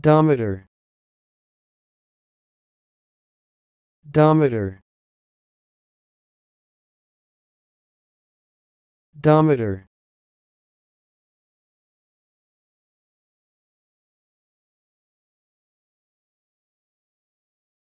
Dometer. Dometer. Dometer.